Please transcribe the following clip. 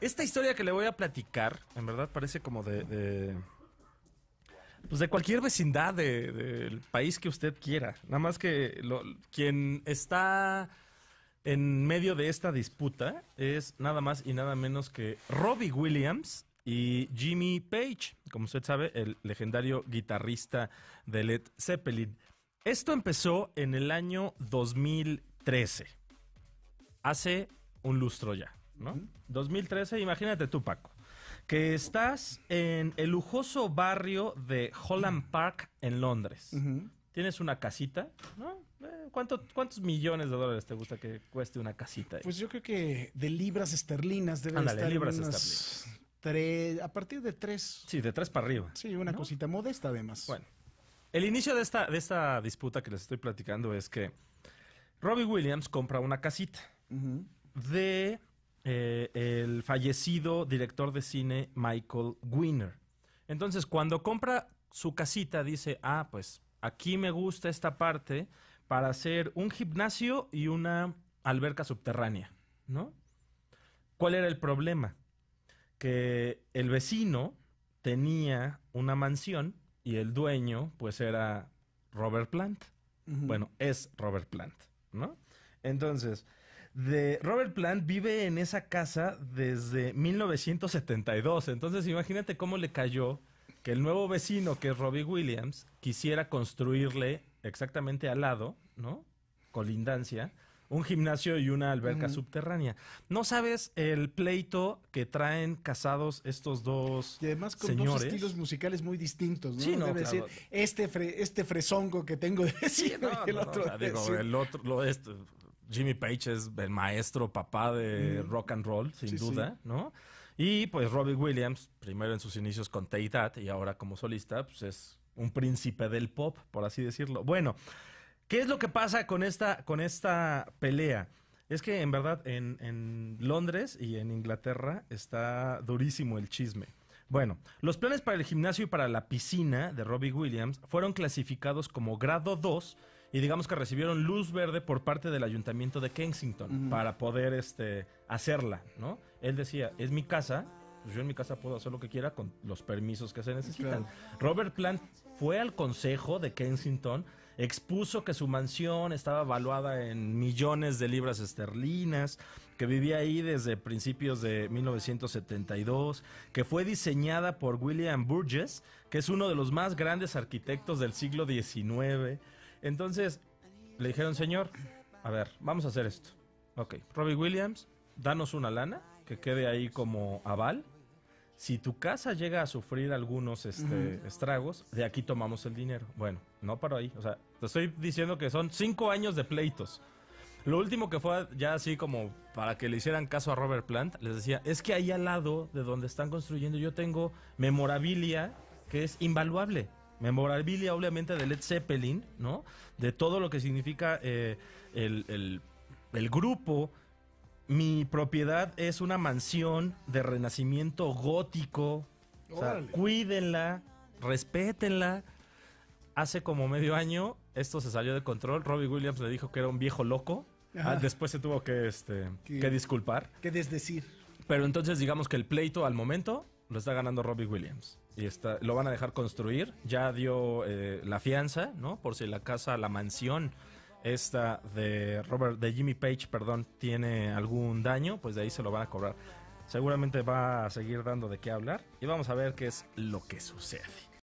Esta historia que le voy a platicar, en verdad parece como de. pues de cualquier vecindad del país que usted quiera. Nada más que quien está en medio de esta disputa es nada más y nada menos que Robbie Williams y Jimmy Page, como usted sabe, el legendario guitarrista de Led Zeppelin. Esto empezó en el año 2013. Hace un lustro ya. ¿no? 2013, imagínate tú, Paco, que estás en el lujoso barrio de Holland Park en Londres. Tienes una casita, ¿no? Eh, ¿Cuántos millones de dólares te gusta que cueste una casita? Pues yo creo que de libras esterlinas de estar libras esterlinas. a partir de tres. Sí, de tres para arriba. Sí, una cosita modesta además. Bueno, el inicio de esta, de esta disputa que les estoy platicando es que Robbie Williams compra una casita de eh, el fallecido director de cine Michael Winner. Entonces, cuando compra su casita, dice, ah, pues aquí me gusta esta parte para hacer un gimnasio y una alberca subterránea, ¿no? ¿Cuál era el problema? Que el vecino tenía una mansión y el dueño, pues era Robert Plant. Bueno, es Robert Plant, ¿no? Entonces, de Robert Plant vive en esa casa desde 1972. Entonces imagínate cómo le cayó que el nuevo vecino, que es Robbie Williams, quisiera construirle exactamente al lado, ¿no? Colindancia, un gimnasio y una alberca subterránea. No sabes el pleito que traen casados estos dos Y además con dos estilos musicales muy distintos, ¿no? este, este fresongo que tengo de decir el otro. No, digo, el otro, lo, esto, Jimmy Page es el maestro, papá de rock and roll, sin duda, ¿no? Y pues Robbie Williams, primero en sus inicios con Take That y ahora como solista, pues es un príncipe del pop, por así decirlo. Bueno, ¿qué es lo que pasa con esta, con esta pelea? Es que en verdad en, en Londres y en Inglaterra está durísimo el chisme. Bueno, los planes para el gimnasio y para la piscina de Robbie Williams fueron clasificados como grado 2 y digamos que recibieron luz verde por parte del ayuntamiento de Kensington para poder este, hacerla, ¿no? Él decía, es mi casa, pues yo en mi casa puedo hacer lo que quiera con los permisos que se necesitan. Robert Plant fue al consejo de Kensington, expuso que su mansión estaba valuada en millones de libras esterlinas, que vivía ahí desde principios de 1972, que fue diseñada por William Burgess, que es uno de los más grandes arquitectos del siglo XIX entonces le dijeron, señor, a ver, vamos a hacer esto. Ok, Robbie Williams, danos una lana que quede ahí como aval. Si tu casa llega a sufrir algunos este, estragos, de aquí tomamos el dinero. Bueno, no para ahí. O sea, te estoy diciendo que son cinco años de pleitos. Lo último que fue ya así como para que le hicieran caso a Robert Plant, les decía, es que ahí al lado de donde están construyendo yo tengo memorabilia que es invaluable memorabilia obviamente de Led Zeppelin, ¿no? De todo lo que significa eh, el, grupo. Mi propiedad es una mansión de renacimiento gótico. O sea, cuídenla, respétenla. Hace como medio año esto se salió de control. Robbie Williams le dijo que era un viejo loco. Ah, después se tuvo que, este, que disculpar. Que desdecir. Pero entonces digamos que el pleito al momento lo está ganando Robbie Williams y está, lo van a dejar construir. Ya dio eh, la fianza, ¿no? Por si la casa, la mansión esta de Robert, de Jimmy Page, perdón, tiene algún daño, pues de ahí se lo van a cobrar. Seguramente va a seguir dando de qué hablar y vamos a ver qué es lo que sucede.